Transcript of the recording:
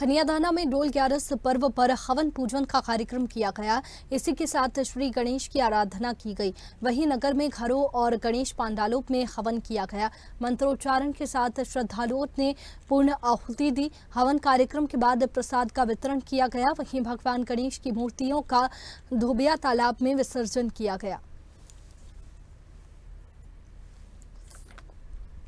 खनियाधाना में डोल ग्यारस पर्व पर हवन पूजन का कार्यक्रम किया गया इसी के साथ श्री गणेश की आराधना की गई वहीं नगर में घरों और गणेश पांडालों में हवन किया गया मंत्रोच्चारण के साथ श्रद्धालुओं ने पूर्ण आहुति दी हवन कार्यक्रम के बाद प्रसाद का वितरण किया गया वहीं भगवान गणेश की मूर्तियों का धोबिया तालाब में विसर्जन किया गया